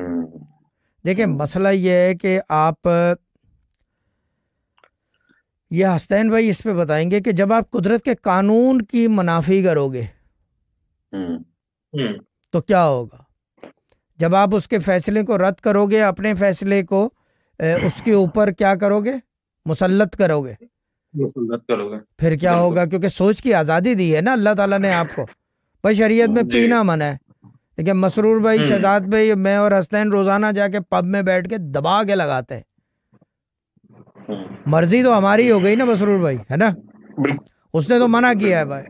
हम्म। देखिए मसला ये है कि आप ये हस्तैन भाई इस पे बताएंगे कि जब आप कुदरत के कानून की मुनाफी करोगे हम्म। हम्म। तो क्या होगा जब आप उसके फैसले को रद्द करोगे अपने फैसले को उसके ऊपर क्या करोगे मुसलत करोगे मुसलत करोगे फिर क्या होगा क्योंकि सोच की आज़ादी दी है ना अल्लाह ताला ने आपको भाई शरीयत में पीना मना है देखिए मसरूर भाई हम्म। शहजाद भाई मैं और हसनैन रोजाना जाके पब में बैठ के दबा के लगाते हैं मर्जी तो हमारी हो गई ना मसरूर भाई है ना उसने तो मना किया है भाई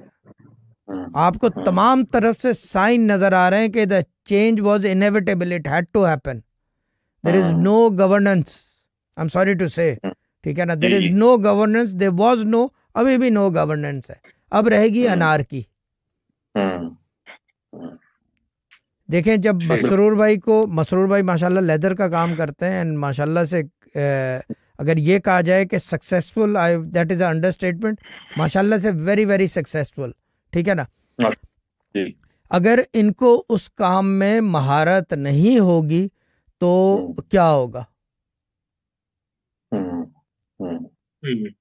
हम्म। आपको तमाम तरफ से साइन नजर आ रहे हैं कि the change was inevitable it had to happen there is no governance I am sorry to say ठीक है ना there is no governance there was no अभी भी नो गवर्नेंस है अब रहेगी हम्म। अनार की देखें जब मसरूर भाई को मसरूर भाई माशाल्लाह लेदर का काम करते हैं एंड माशाल्लाह से अगर ये कहा जाए कि successful I that is understatement माशाल्लाह से वेरी वेरी सक्सेसफुल ठीक है ना हाँ, अगर इनको उस काम में महारत नहीं होगी तो हम्म। क्या होगा हम्म, हम्म।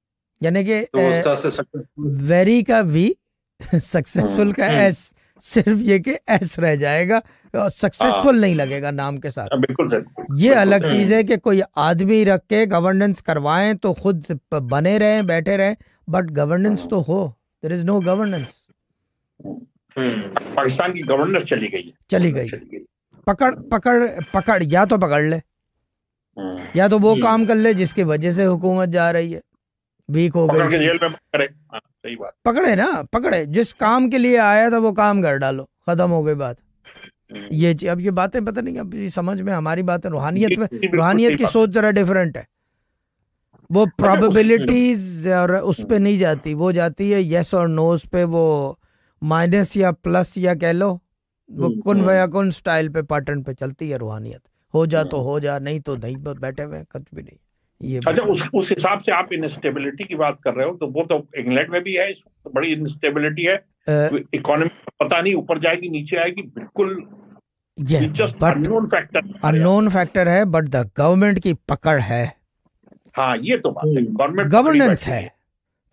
यानी कि वेरी तो का वी सक्सेसफुल का एस सिर्फ ये कि एस रह जाएगा और सक्सेसफुल हाँ। नहीं लगेगा नाम के साथ हाँ, बिल्कुल सर ये अलग चीज़ है कि कोई आदमी रख के गवर्नेंस करवाएं तो खुद बने रहें बैठे रहे बट गवर्नेंस तो हो there is no governance Pakistan की गवर्नेंस चली गई चली गई पकड़ पकड़ पकड़ या तो पकड़ ले हम्म। या तो वो हम्म। काम कर ले जिसकी वजह से हुकूमत जा रही है वीक हो गई जेल में सही बात पकड़े ना पकड़े जिस काम के लिए आया था वो काम कर डालो खत्म हो गई बात हम्म। ये अब ये बातें पता नहीं अब समझ में हमारी बात रूहानियत में रूहानियत की सोच जरा डिफरेंट है वो प्रोबेबिलिटीज अच्छा, हम्म। और उस पर नहीं जाती वो जाती है येस और नोस पे वो माइनस या प्लस या कह लो वो कुन वया कुन स्टाइल पे पैटर्न पे चलती है रूहानियत हो जा तो हम्म। हो जा नहीं तो नहीं बैठे हुए कुछ भी नहीं ये अच्छा उस उस हिसाब से आप इनस्टेबिलिटी की बात कर रहे हो तो वो तो इंग्लैंड में भी है बड़ी इनस्टेबिलिटी है इकोनॉमी तो पता नहीं ऊपर जाएगी नीचे आएगी बिल्कुल अनोन फैक्टर फैक्टर है बट द गवर्नमेंट की पकड़ है हाँ ये तो बात है गवर्नमेंट hmm। गवर्नेंस है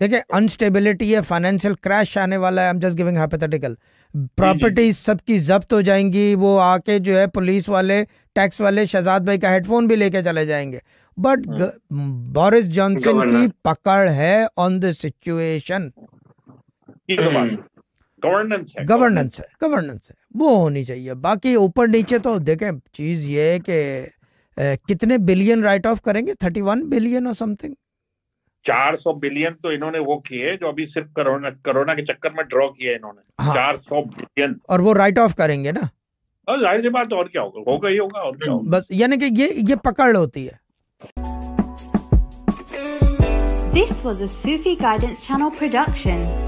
देखिए अनस्टेबिलिटी है फाइनेंशियल क्रैश आने वाला है I am just giving hypothetical properties सबकी जब्त हो जाएंगी वो आके जो है पुलिस वाले टैक्स वाले शहजाद भाई का हेडफोन भी लेके चले जाएंगे बट बोरिस जॉनसन की पकड़ है ऑन द सिचुएशन गवर्नेंस है गवर्नेंस हम्म। है वो होनी चाहिए बाकी ऊपर नीचे तो देखें चीज ये है कि कितने बिलियन राइट ऑफ करेंगे थर्टी वन बिलियन और समथिंग 400 बिलियन तो इन्होंने वो किए जो अभी सिर्फ कोरोना कोरोना के चक्कर में ड्रॉ किए इन्होंने हाँ। 400 बिलियन और वो राइट ऑफ करेंगे ना और जाहिर सी बात और क्या होगा होगा ही होगा और क्या होगा बस यानी कि ये ये पकड़ होती है this was a Sufi guidance channel production